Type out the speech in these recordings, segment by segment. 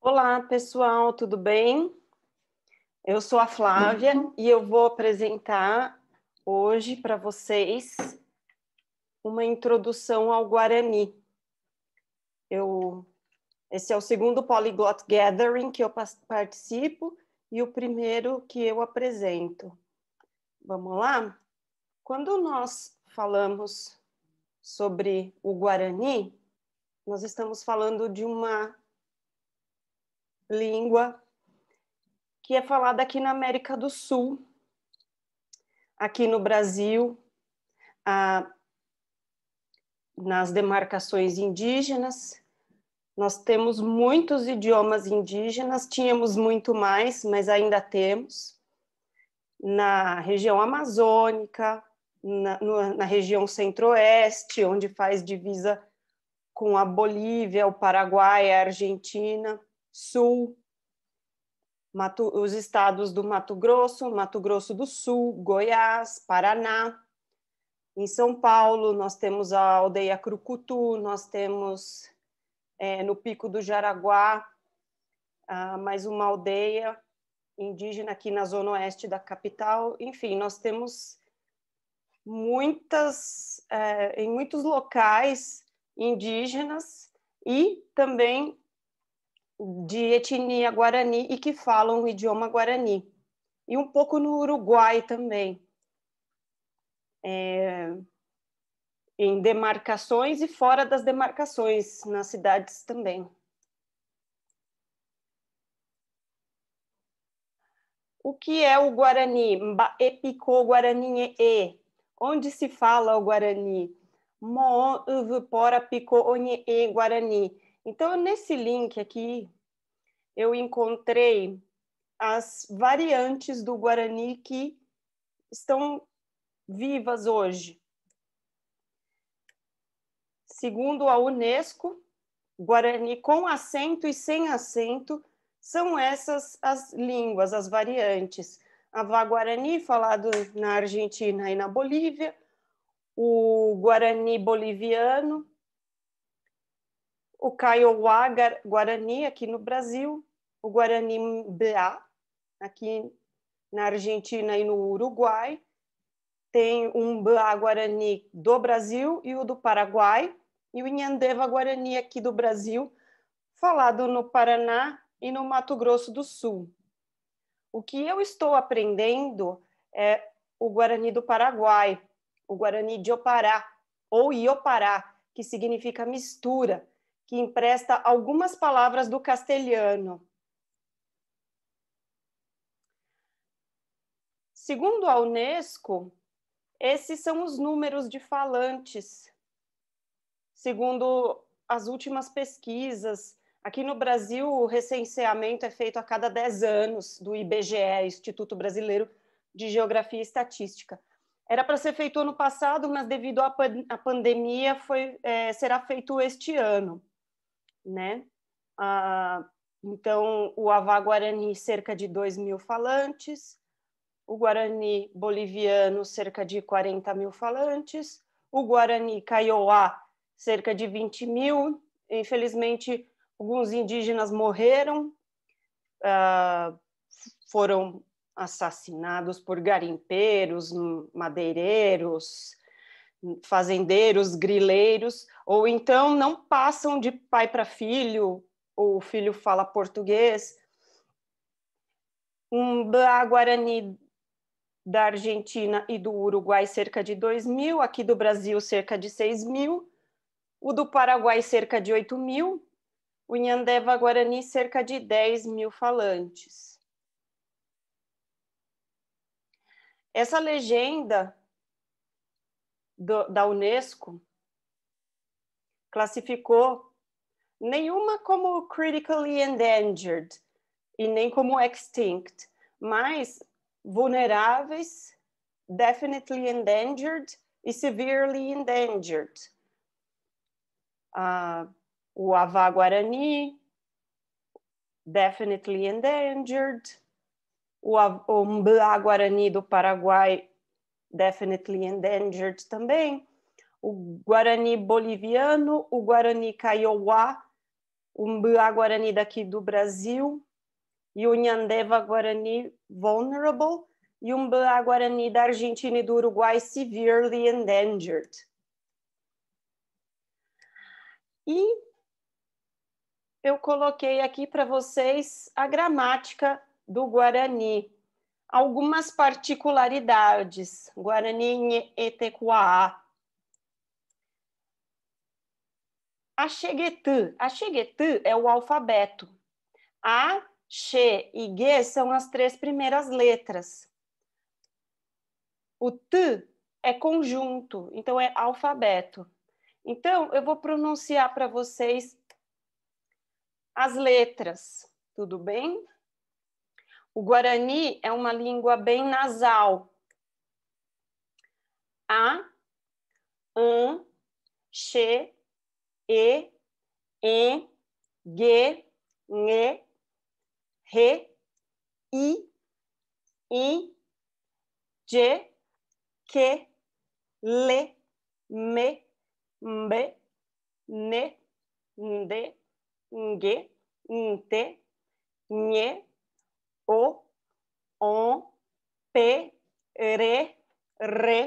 Olá, pessoal, tudo bem? Eu sou a Flávia e eu vou apresentar hoje para vocês uma introdução ao Guarani. Eu, esse é o segundo Polyglot Gathering que eu participo e o primeiro que eu apresento. Vamos lá? Quando nós falamos sobre o Guarani, nós estamos falando de uma língua que é falada aqui na América do Sul, aqui no Brasil, a, nas demarcações indígenas. Nós temos muitos idiomas indígenas, tínhamos muito mais, mas ainda temos. Na região amazônica, na, na região centro-oeste, onde faz divisa com a Bolívia, o Paraguai, a Argentina, Sul, Mato, os estados do Mato Grosso, Mato Grosso do Sul, Goiás, Paraná. Em São Paulo, nós temos a aldeia Crucutu, nós temos é, no Pico do Jaraguá, mais uma aldeia indígena aqui na zona oeste da capital. Enfim, nós temos muitas, é, em muitos locais indígenas e também de etnia guarani e que falam o idioma guarani. E um pouco no Uruguai também. É, em demarcações e fora das demarcações, nas cidades também. O que é o Guarani? Epicô Guarani e onde se fala o Guarani. Moon uvupora e Guarani. Então, nesse link aqui, eu encontrei as variantes do Guarani que estão vivas hoje. Segundo a Unesco, Guarani com acento e sem acento são essas as línguas, as variantes a vá guarani, falado na Argentina e na Bolívia, o guarani boliviano, o Kaiowá guarani aqui no Brasil, o guarani BA aqui na Argentina e no Uruguai, tem um BA guarani do Brasil e o do Paraguai, e o Inhandeva guarani aqui do Brasil, falado no Paraná e no Mato Grosso do Sul. O que eu estou aprendendo é o Guarani do Paraguai, o Guarani de Opará, ou Iopará, que significa mistura, que empresta algumas palavras do castelhano. Segundo a Unesco, esses são os números de falantes, segundo as últimas pesquisas Aqui no Brasil, o recenseamento é feito a cada 10 anos do IBGE, Instituto Brasileiro de Geografia e Estatística. Era para ser feito ano passado, mas devido à pan pandemia foi, é, será feito este ano. Né? Ah, então, o Avá Guarani, cerca de 2 mil falantes, o Guarani boliviano, cerca de 40 mil falantes, o Guarani Kaiowá, cerca de 20 mil. Infelizmente, Alguns indígenas morreram, ah, foram assassinados por garimpeiros, madeireiros, fazendeiros, grileiros, ou então não passam de pai para filho, ou o filho fala português. Um Guarani da Argentina e do Uruguai, cerca de 2 mil, aqui do Brasil, cerca de 6 mil, o do Paraguai, cerca de 8 mil, o Nhandeva Guarani cerca de 10 mil falantes. Essa legenda do, da Unesco classificou nenhuma como critically endangered e nem como extinct, mas vulneráveis, definitely endangered e severely endangered. Ah, o Avá Guarani, Definitely Endangered, o, o Mbá Guarani do Paraguai, Definitely Endangered também, o Guarani boliviano, o Guarani Kaiowá, o Mbá Guarani daqui do Brasil, e o Nhandeva Guarani Vulnerable, e o Mbá Guarani da Argentina e do Uruguai Severely Endangered. E eu coloquei aqui para vocês a gramática do Guarani. Algumas particularidades. Guarani Etecuá. a Acheguetã é o alfabeto. A, X e G são as três primeiras letras. O T é conjunto, então é alfabeto. Então, eu vou pronunciar para vocês as letras, tudo bem? O Guarani é uma língua bem nasal. A, an, che, e, en, ge, nhe, re, i, in, je, que, le, me, mbe, ne, nde, ngue, nte, nhe, o, on, pe, re, re,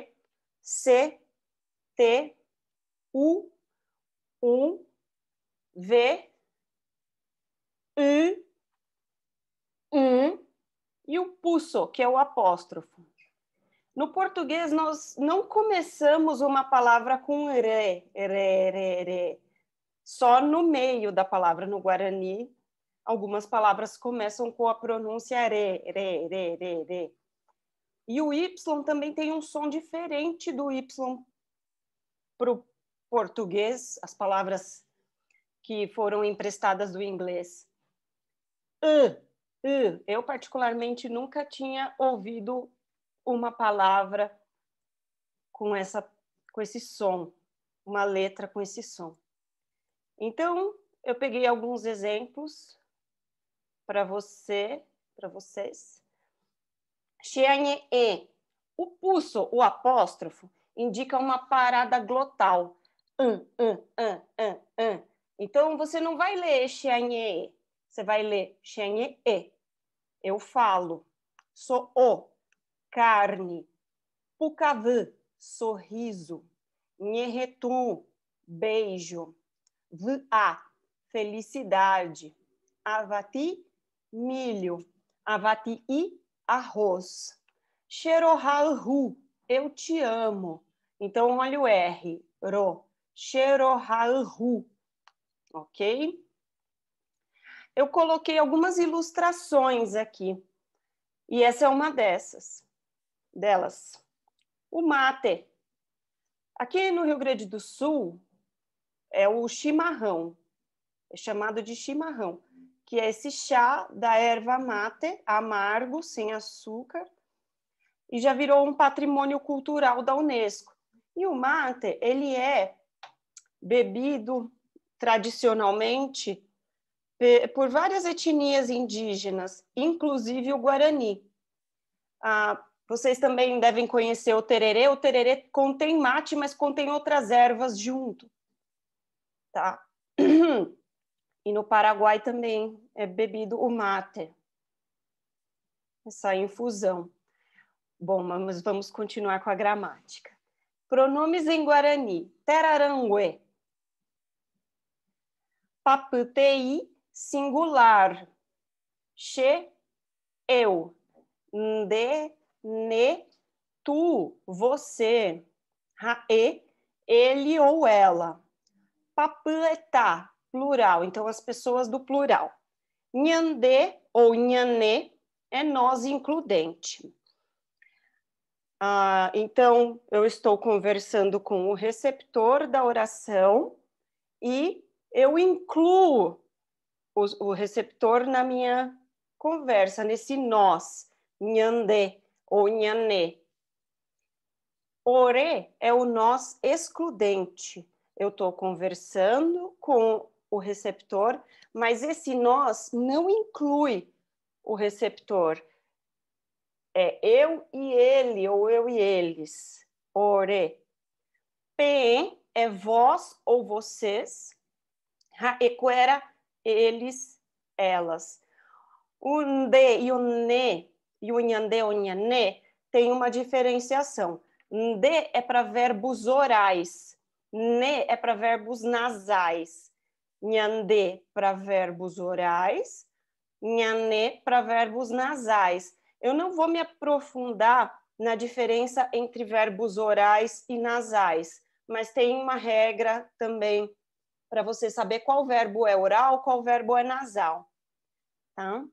se, te, u, um, v, u, um, e o pulso, que é o apóstrofo. No português, nós não começamos uma palavra com re, re, re, re. Só no meio da palavra, no Guarani, algumas palavras começam com a pronúncia re, re, re, re, re. E o Y também tem um som diferente do Y para o português, as palavras que foram emprestadas do inglês. u u. Eu, particularmente, nunca tinha ouvido uma palavra com, essa, com esse som, uma letra com esse som. Então, eu peguei alguns exemplos para você, para vocês. Xianye e o pulso, o apóstrofo, indica uma parada glotal. An, an, an, an, an. Então, você não vai ler Xianye, você vai ler Xianye e. Eu falo, sou o, carne, Pukavu, sorriso, nheretu, beijo a felicidade. Avati, milho. Avati i, arroz. Xerohalhu, eu te amo. Então, olha o R, ro. Xerohalhu, ok? Eu coloquei algumas ilustrações aqui. E essa é uma dessas, delas. O mate. Aqui no Rio Grande do Sul, é o chimarrão, é chamado de chimarrão, que é esse chá da erva mate, amargo, sem açúcar, e já virou um patrimônio cultural da Unesco. E o mate, ele é bebido tradicionalmente por várias etnias indígenas, inclusive o Guarani. Ah, vocês também devem conhecer o tererê. O tererê contém mate, mas contém outras ervas junto tá? E no Paraguai também é bebido o mate, essa infusão. Bom, mas vamos continuar com a gramática. Pronomes em Guarani: terarangue, paputei, singular, che, eu, nde, ne, tu, você, e ele ou ela papleta plural, então as pessoas do plural. Nhandê ou nhanê é nós includente. Ah, então, eu estou conversando com o receptor da oração e eu incluo o, o receptor na minha conversa, nesse nós, nhandê ou nhanê. Ore é o nós excludente eu estou conversando com o receptor, mas esse nós não inclui o receptor. É eu e ele, ou eu e eles. Ore. P é vós ou vocês. Equera, eles, elas. O nde e o ne, e o nhande ou nhane, tem uma diferenciação. Nde é para verbos orais Ne é para verbos nasais. Nhande para verbos orais. Nhane para verbos nasais. Eu não vou me aprofundar na diferença entre verbos orais e nasais, mas tem uma regra também para você saber qual verbo é oral, qual verbo é nasal. Tá?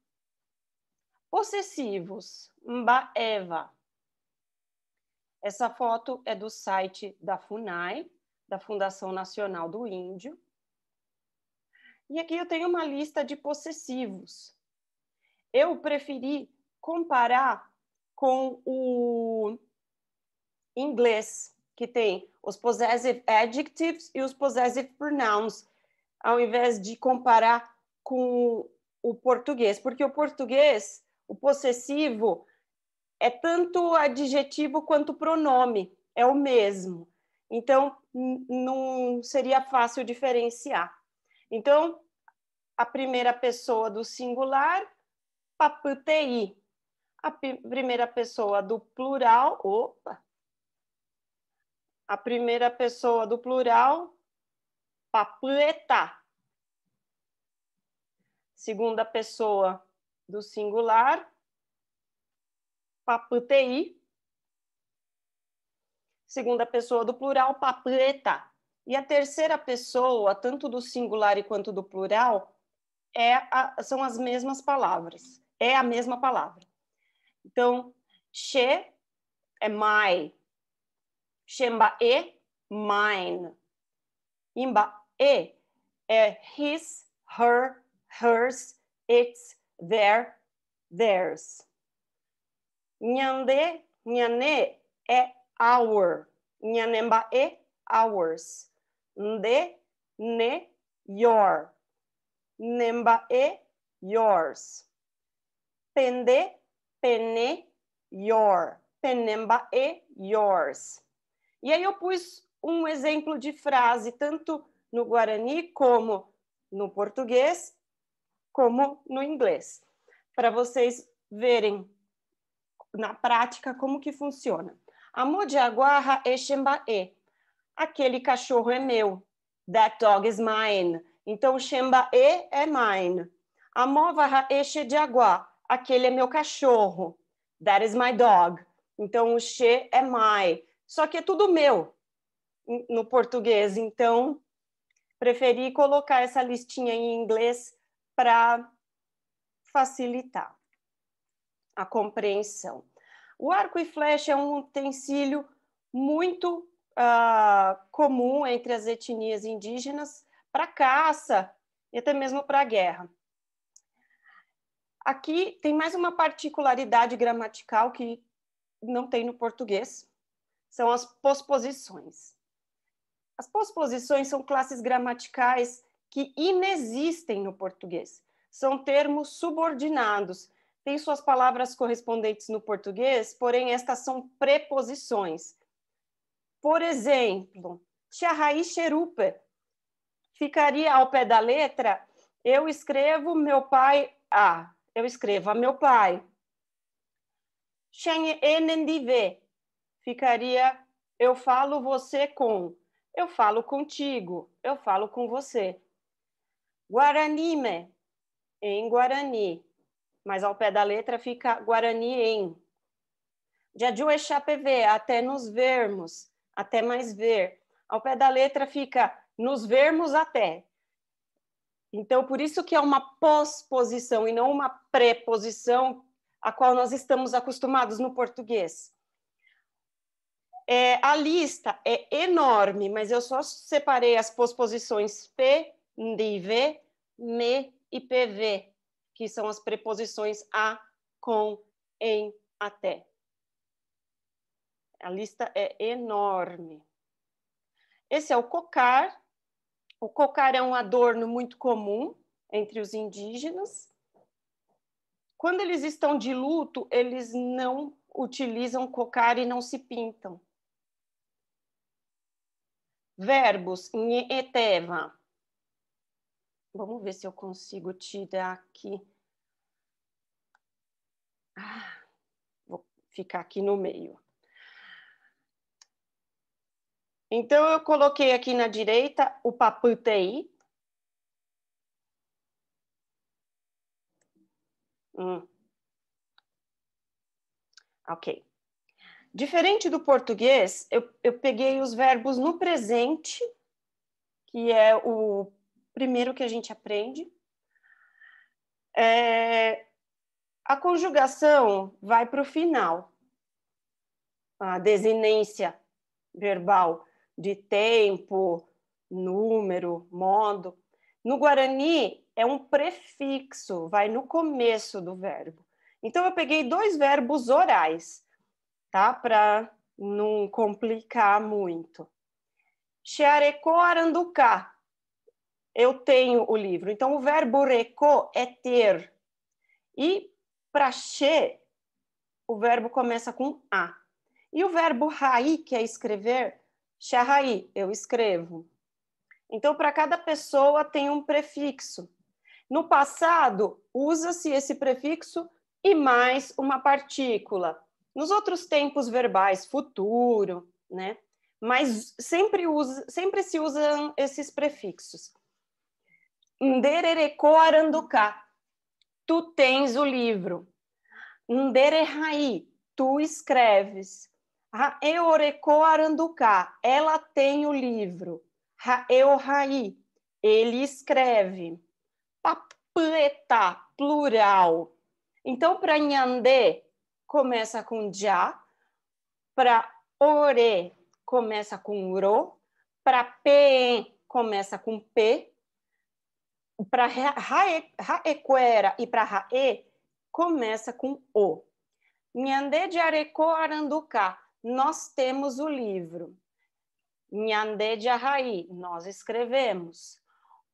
Possessivos, mba eva. Essa foto é do site da FUNAI, da Fundação Nacional do Índio. E aqui eu tenho uma lista de possessivos. Eu preferi comparar com o inglês, que tem os possessive adjectives e os possessive pronouns, ao invés de comparar com o português, porque o português, o possessivo, é tanto adjetivo quanto pronome, é o mesmo. Então, não seria fácil diferenciar. Então, a primeira pessoa do singular, paputei. A primeira pessoa do plural, opa. A primeira pessoa do plural, papuetá. Segunda pessoa do singular, paputei segunda pessoa do plural, papeta. E a terceira pessoa, tanto do singular quanto do plural, é a, são as mesmas palavras. É a mesma palavra. Então, she é my. Shemba e, mine. Imba e é his, her, hers, its, their, theirs. Nhande, nhane é hour. Nyanemba e é hours. Nde, ne, your. Nemba e é yours. Pende, pene, your. Penemba e é yours. E aí eu pus um exemplo de frase, tanto no Guarani como no português, como no inglês, para vocês verem na prática como que funciona. Amor de aguarra é e Aquele cachorro é meu. That dog is mine. Então, e é, é mine. Amor varra é de aguá. Aquele é meu cachorro. That is my dog. Então, o che é my. Só que é tudo meu no português. Então, preferi colocar essa listinha em inglês para facilitar a compreensão. O arco e flecha é um utensílio muito uh, comum entre as etnias indígenas para caça e até mesmo para guerra. Aqui tem mais uma particularidade gramatical que não tem no português, são as posposições. As posposições são classes gramaticais que inexistem no português. São termos subordinados tem suas palavras correspondentes no português, porém estas são preposições. Por exemplo, se a xerupe ficaria ao pé da letra, eu escrevo meu pai a, eu escrevo a meu pai. Shen enendive ficaria eu falo você com, eu falo contigo, eu falo com você. Guaranime, em Guarani mas ao pé da letra fica Guarani em. De Adiuexá é PV, até nos vermos, até mais ver. Ao pé da letra fica nos vermos até. Então, por isso que é uma posposição e não uma preposição a qual nós estamos acostumados no português. É, a lista é enorme, mas eu só separei as posposições P, D V, ME e PV, que são as preposições a, com, em, até. A lista é enorme. Esse é o cocar. O cocar é um adorno muito comum entre os indígenas. Quando eles estão de luto, eles não utilizam cocar e não se pintam. Verbos em eteva. Vamos ver se eu consigo tirar aqui. Ah, vou ficar aqui no meio. Então, eu coloquei aqui na direita o paputei. Hum. Ok. Diferente do português, eu, eu peguei os verbos no presente, que é o primeiro que a gente aprende. É, a conjugação vai para o final. A desinência verbal de tempo, número, modo. No Guarani, é um prefixo, vai no começo do verbo. Então, eu peguei dois verbos orais, tá? Para não complicar muito. Xearecó aranducá eu tenho o livro. Então, o verbo reco é ter. E para che, o verbo começa com a. E o verbo raí, que é escrever, raí, é eu escrevo. Então, para cada pessoa tem um prefixo. No passado, usa-se esse prefixo e mais uma partícula. Nos outros tempos verbais, futuro, né? Mas sempre, usa, sempre se usam esses prefixos. Ndererecô Aranduca, tu tens o livro. Ndererraí, tu escreves. Eorecô Aranduca, ela tem o livro. Eorraí, ele escreve. Papleta plural. Então, para Nhandê, começa com já. Para Ore, começa com ro. Para P, começa com p para Raequera e para Rae, começa com O. Nhandê de Areco Aranduca, nós temos o livro. Nhandê de Arraí, nós escrevemos.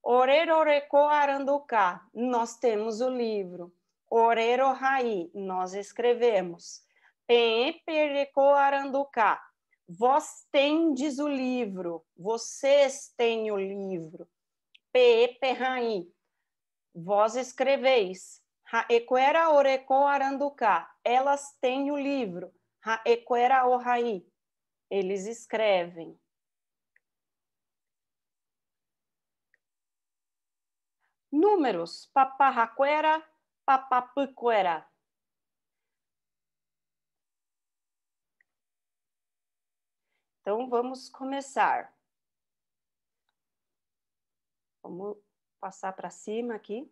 Oreroreco Aranduca, nós temos o livro. Orero Raí, nós escrevemos. Pereco Aranduca, vós tendes o livro, vocês têm o livro. PE Vós escreveis. Raequera oreco aranducá. Elas têm o livro. Raequera orraí. Eles escrevem. Números. Paparraquera, papapuquera. Então, vamos começar. Vamos passar para cima aqui.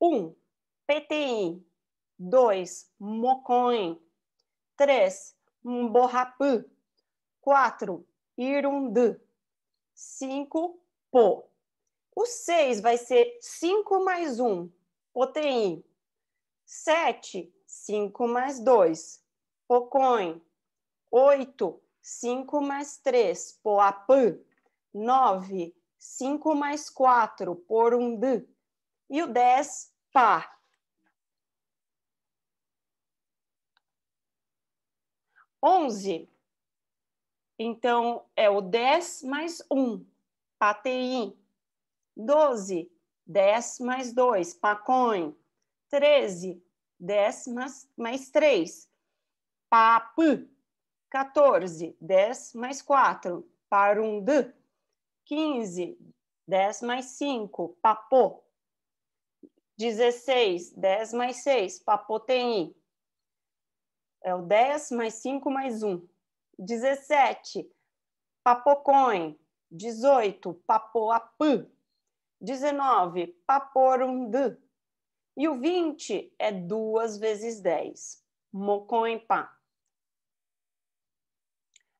Um, PTI. Dois, Mocon. Três, Mborrapu. quatro Irundu. cinco Po. O seis vai ser cinco mais um, Poteim. Sete cinco mais dois, Pocon. Oito cinco mais três, poapu. Nove 5 mais 4, por um D. E o 10, pá. Onze. Então, é o 10 mais 1, patei 12, 10 mais 2, pacoin. 13, 10 mais, mais 3, pap. 14, 10 mais 4, parund. 15, 10 mais 5, papô. 16, 10 mais 6, papotei. É o 10 mais 5 mais 1. 17, papocoin. 18, papoapã. 19, paporundu. E o 20 é 2 vezes 10, mocoinpá.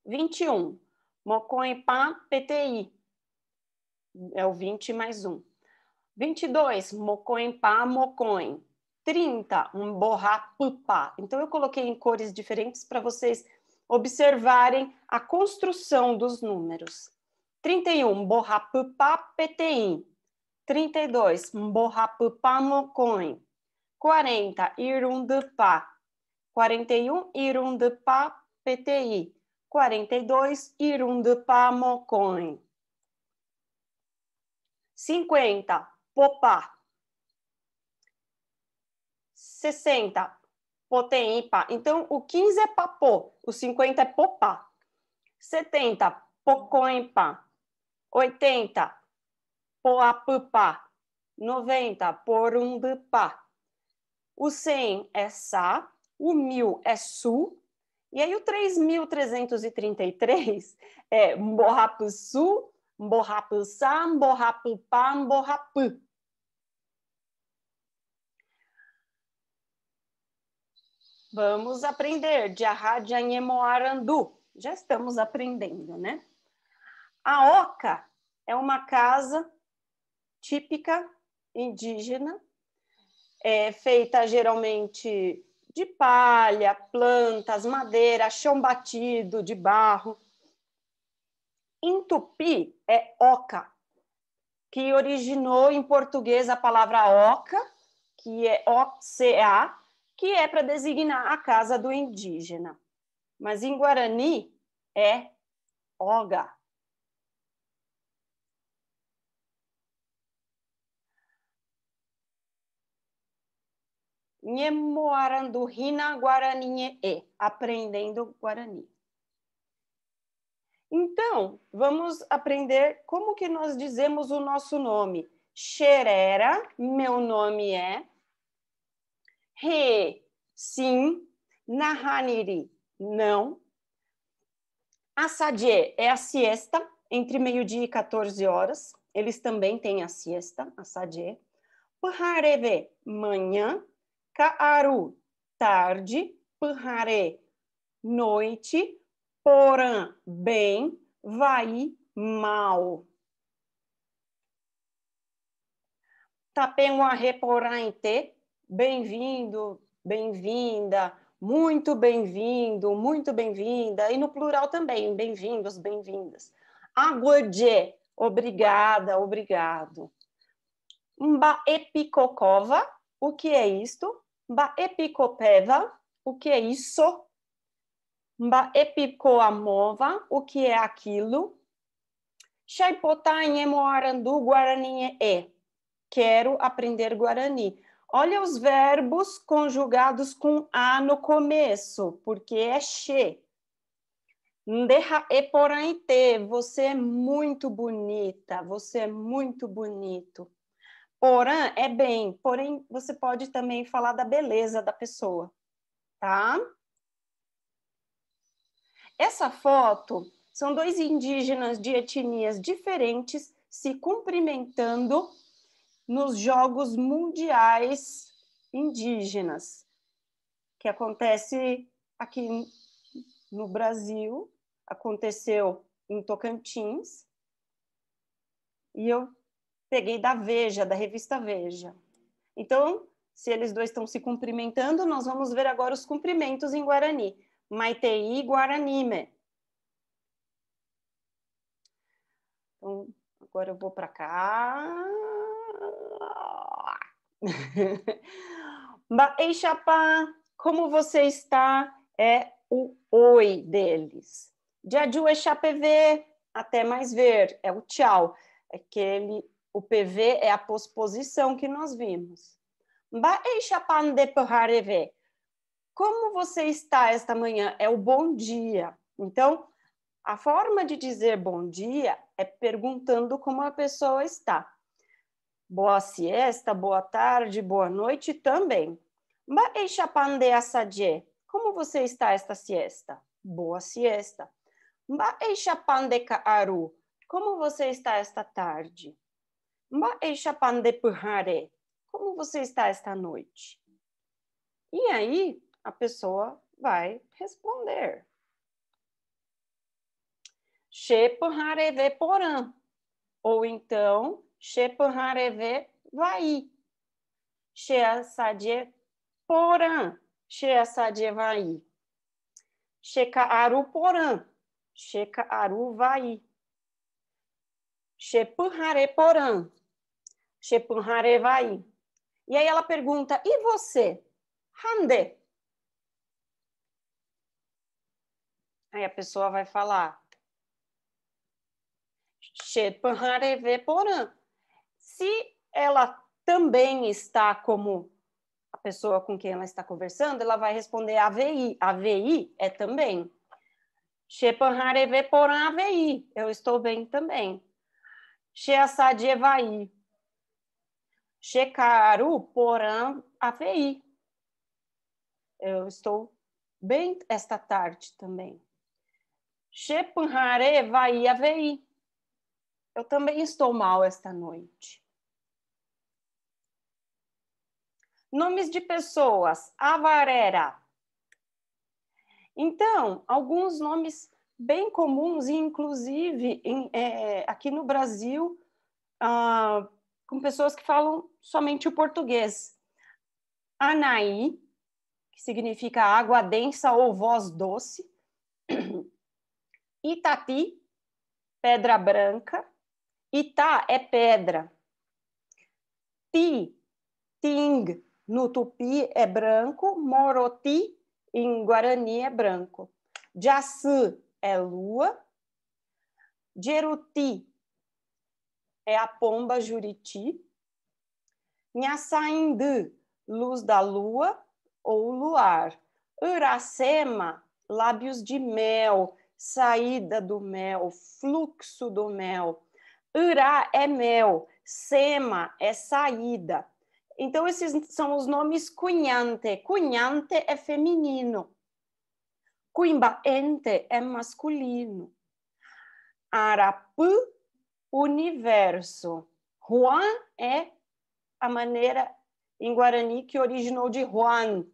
21, mocoinpá PTI é o 20 mais 1. 22, mocoempá, mocoem. 30, um borrapupá. Então, eu coloquei em cores diferentes para vocês observarem a construção dos números. 31, borra borrapupá, peteim. 32, borra borrapupá, mocoem. 40, irundupá. 41, irundupá, PTI. 42, irundupá, mocoem. 50, popá. 60, potenipa. Então, o 15 é papô, o 50 é popá. 70, pocoempa. 80, poapupá. 90, porumbupá. O 100 é sa, o 1000 é su, e aí o 3.333 é morrapuçu, Mborrapu mborrapupá, mborrapu. Vamos aprender de Arranhemoarandu. Já estamos aprendendo, né? A oca é uma casa típica indígena, é feita geralmente de palha, plantas, madeira, chão batido, de barro. Em tupi é oca, que originou em português a palavra oca, que é o c a, que é para designar a casa do indígena. Mas em guarani é oga. Nhemoaranduhina Guarani e é, aprendendo Guarani. Então, vamos aprender como que nós dizemos o nosso nome. Xerera, meu nome é. Re, sim. Nahaniri, não. Asadie, é a siesta, entre meio-dia e 14 horas. Eles também têm a siesta, asadie. Pahareve, manhã. Kaaru, tarde. Pahare, noite porã bem, vai mal. Tapem uma reporá em te, bem-vindo, bem-vinda, muito bem-vindo, muito bem-vinda, e no plural também, bem-vindos, bem-vindas. Agodje, obrigada, obrigado. Mba epicocova, o que é isto? Mba epicopeva, o que é isso? Epicoamova, o que é aquilo. Xaipotá Emoarandu, Guarani é. Quero aprender Guarani. Olha os verbos conjugados com A no começo, porque é che. Ndeha eporaite, você é muito bonita, você é muito bonito. Porã é bem, porém você pode também falar da beleza da pessoa, tá? Essa foto são dois indígenas de etnias diferentes se cumprimentando nos Jogos Mundiais Indígenas, que acontece aqui no Brasil, aconteceu em Tocantins, e eu peguei da Veja, da revista Veja. Então, se eles dois estão se cumprimentando, nós vamos ver agora os cumprimentos em Guarani. Maitei Guaranime. Né? Então, agora eu vou para cá. Ei, Chapá, como você está? É o oi deles. Jaju é PV, até mais ver, é o tchau. Aquele, é o PV é a posposição que nós vimos. Ba ei, Chapá, de como você está esta manhã? É o bom dia. Então, a forma de dizer bom dia é perguntando como a pessoa está. Boa siesta, boa tarde, boa noite também. Como você está esta siesta? Boa siesta. Como você está esta tarde? Como você está esta noite? E aí, a pessoa vai responder. hareve porã. Ou então, hareve vai. Sheasadie porã. sadie vai. Shekaaru porã. aru vai. Shepuhare porã. hare vai. E aí ela pergunta, e você? Hande. Aí a pessoa vai falar. É Se ela também está como a pessoa com quem ela está conversando, ela vai responder AVI. AVI é também. Shepanhareve é por AVI. Eu estou bem também. Sheasad Evaí. É Shekaru poran AVI. Eu estou bem esta tarde também. Shepunhare vai avei. Eu também estou mal esta noite. Nomes de pessoas. Avarera. Então, alguns nomes bem comuns, inclusive em, é, aqui no Brasil, ah, com pessoas que falam somente o português. Anaí, que significa água densa ou voz doce. Itati, pedra branca. Ita é pedra. Ti, ting, no tupi é branco. Moroti, em guarani, é branco. Jassu é lua. Jeruti é a pomba juriti. Nhaçaindu, luz da lua ou luar. Uracema, lábios de mel saída do mel, fluxo do mel. Urá é mel, sema é saída. Então, esses são os nomes cunhante. Cunhante é feminino. Cuimbaente é masculino. Arapu, universo. Juan é a maneira em Guarani que originou de Juan,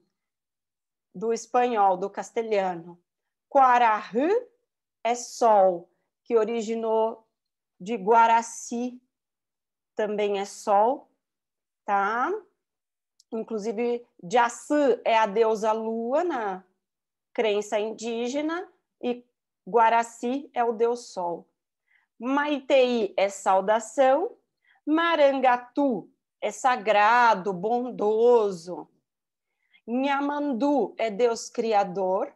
do espanhol, do castelhano. Quarahü é sol, que originou de Guaraci, também é sol, tá? Inclusive, Jassu é a deusa lua na crença indígena e Guaraci é o deus sol. Maitei é saudação, Marangatu é sagrado, bondoso. Nhamandu é Deus criador,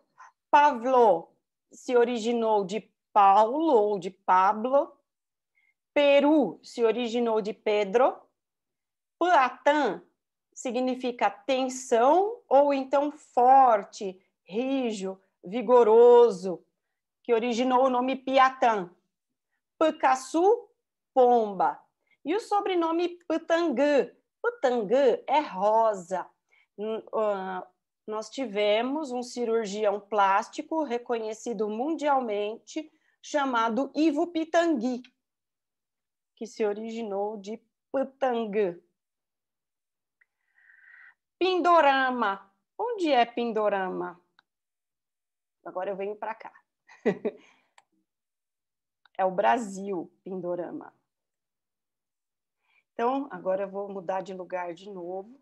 Pavlo se originou de Paulo ou de Pablo, Peru se originou de Pedro, Platã significa tensão ou então forte, rijo, vigoroso, que originou o nome Piatã. Pucaçu, pomba. E o sobrenome Putangã. Putangã é rosa. Ah, nós tivemos um cirurgião plástico reconhecido mundialmente chamado Ivo Pitangui, que se originou de Pitangã. Pindorama. Onde é Pindorama? Agora eu venho para cá. é o Brasil, Pindorama. Então, agora eu vou mudar de lugar de novo.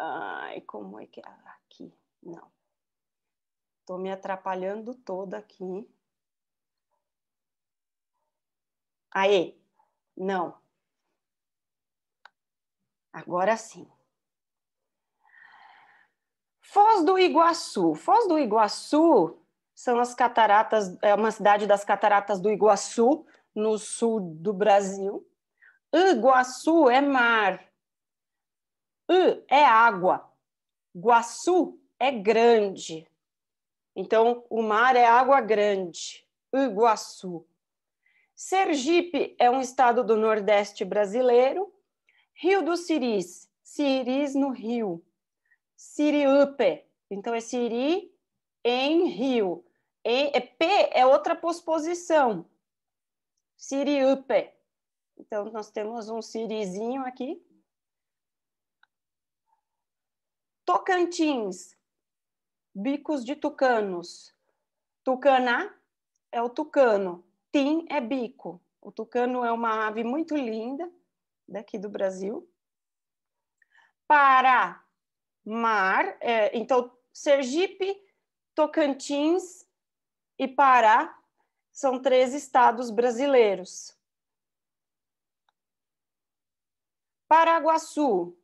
Ai, como é que é? Aqui, não. Estou me atrapalhando toda aqui. Aê, não. Agora sim. Foz do Iguaçu. Foz do Iguaçu são as cataratas, é uma cidade das cataratas do Iguaçu, no sul do Brasil. Iguaçu é mar, U é água. Guaçu é grande. Então, o mar é água grande. Iguaçu. Sergipe é um estado do Nordeste brasileiro. Rio do Siris, Siris no Rio. Siriupe, então é Siri em Rio. E é P é outra posposição. Siriupe. Então nós temos um Sirizinho aqui. Tocantins, bicos de tucanos. Tucaná é o tucano, tim é bico. O tucano é uma ave muito linda daqui do Brasil. Pará, mar, é, então Sergipe, Tocantins e Pará são três estados brasileiros. Paraguaçu,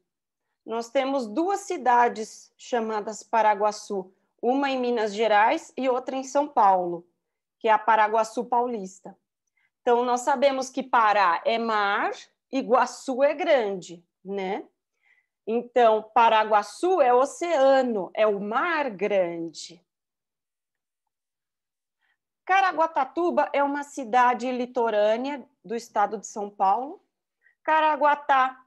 nós temos duas cidades chamadas Paraguaçu, uma em Minas Gerais e outra em São Paulo, que é a Paraguaçu Paulista. Então, nós sabemos que Pará é mar, e Guaçu é grande, né? Então, Paraguaçu é oceano, é o mar grande. Caraguatatuba é uma cidade litorânea do estado de São Paulo. Caraguatá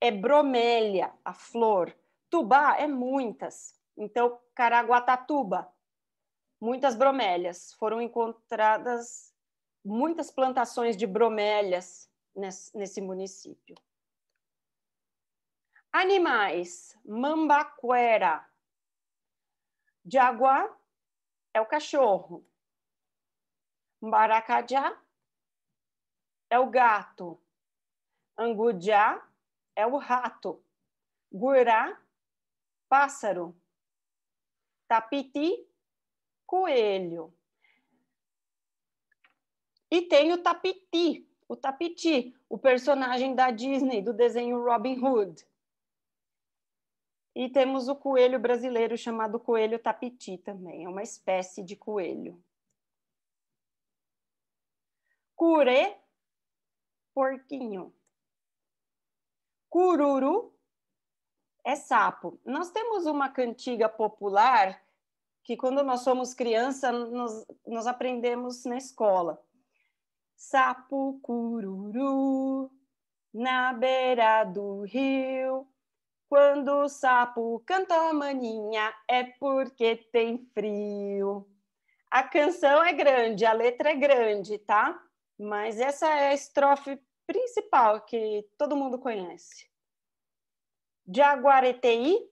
é bromélia, a flor. Tubá é muitas. Então, Caraguatatuba, muitas bromélias. Foram encontradas muitas plantações de bromélias nesse, nesse município. Animais: mambaquera. Jaguá é o cachorro. Baracajá é o gato. Angujá é o rato. Gurá, pássaro. Tapiti, coelho. E tem o tapiti, o tapiti, o personagem da Disney do desenho Robin Hood. E temos o coelho brasileiro chamado coelho tapiti também, é uma espécie de coelho. Curê, porquinho cururu é sapo. Nós temos uma cantiga popular que, quando nós somos criança, nós, nós aprendemos na escola. Sapo cururu na beira do rio. Quando o sapo canta oh, maninha é porque tem frio. A canção é grande, a letra é grande, tá? Mas essa é a estrofe principal que todo mundo conhece. Jaguareteí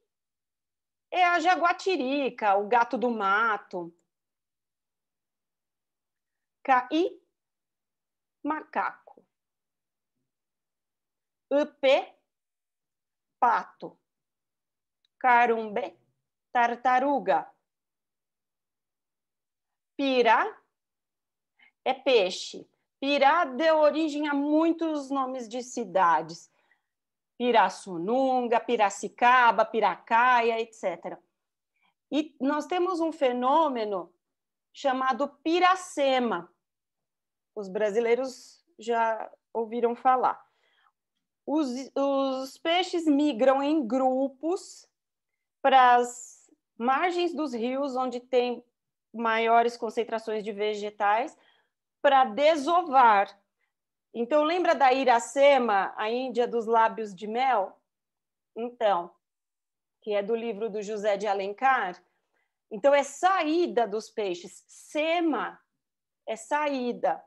é a jaguatirica, o gato do mato. Caí, macaco. Upê, pato. carumbe tartaruga. pira é peixe. Pirá deu origem a muitos nomes de cidades. Pirassununga, Piracicaba, Piracaia, etc. E nós temos um fenômeno chamado piracema. Os brasileiros já ouviram falar. Os, os peixes migram em grupos para as margens dos rios, onde tem maiores concentrações de vegetais, para desovar. Então, lembra da Iracema, a Índia dos Lábios de Mel? Então, que é do livro do José de Alencar. Então, é saída dos peixes. Sema é saída.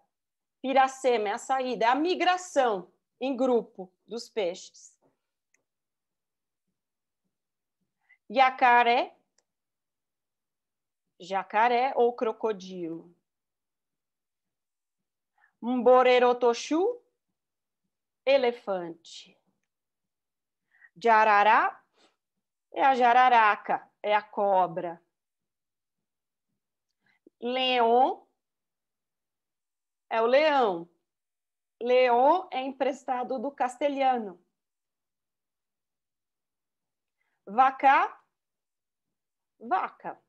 Iracema é a saída, é a migração em grupo dos peixes. Jacaré, jacaré ou crocodilo. Mborerotoshu, elefante. Jarará é a jararaca, é a cobra. Leon é o leão. Leon é emprestado do castelhano. Vaca, vaca,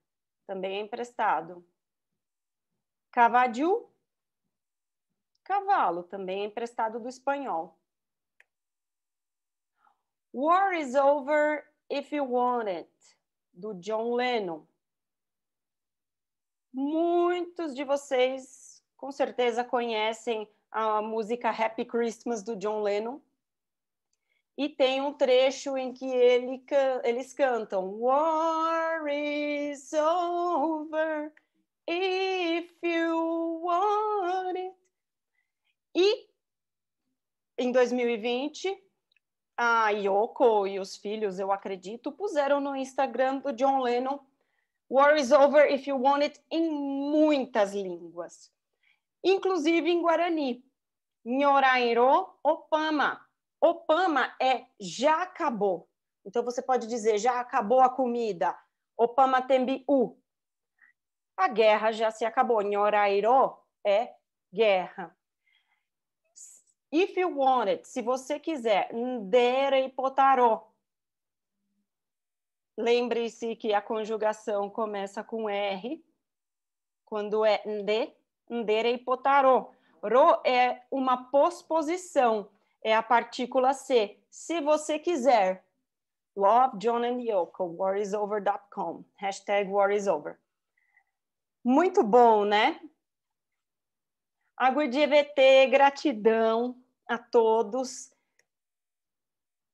também é emprestado. Cavadiu, Cavalo também emprestado do espanhol. War is over if you want it, do John Lennon. Muitos de vocês com certeza conhecem a música Happy Christmas do John Lennon. E tem um trecho em que ele, eles cantam War is over if you want it. E em 2020, a Yoko e os filhos, eu acredito, puseram no Instagram do John Lennon War is over if you want it em muitas línguas, inclusive em guarani. Nhorairo opama. Opama é já acabou. Então você pode dizer já acabou a comida. Opama tembi u. A guerra já se acabou. Nhorairo é guerra. If you want it, se você quiser, ndera e Lembre-se que a conjugação começa com R, quando é nde, ndera Ro é uma posposição, é a partícula C. Se você quiser, Love, John and Yoko, warisover.com. Hashtag warisover. Muito bom, né? Aguardie VT, gratidão a todos.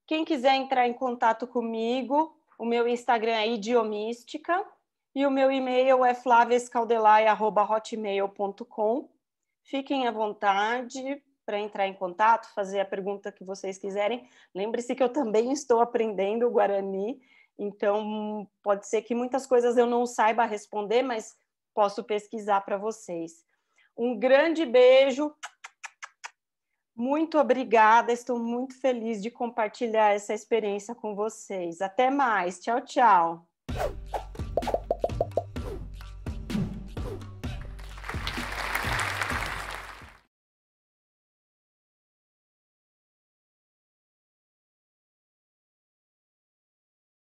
Quem quiser entrar em contato comigo, o meu Instagram é idiomística e o meu e-mail é flaviascaldelai.hotmail.com. Fiquem à vontade para entrar em contato, fazer a pergunta que vocês quiserem. Lembre-se que eu também estou aprendendo o Guarani, então pode ser que muitas coisas eu não saiba responder, mas posso pesquisar para vocês. Um grande beijo, muito obrigada, estou muito feliz de compartilhar essa experiência com vocês. Até mais, tchau, tchau.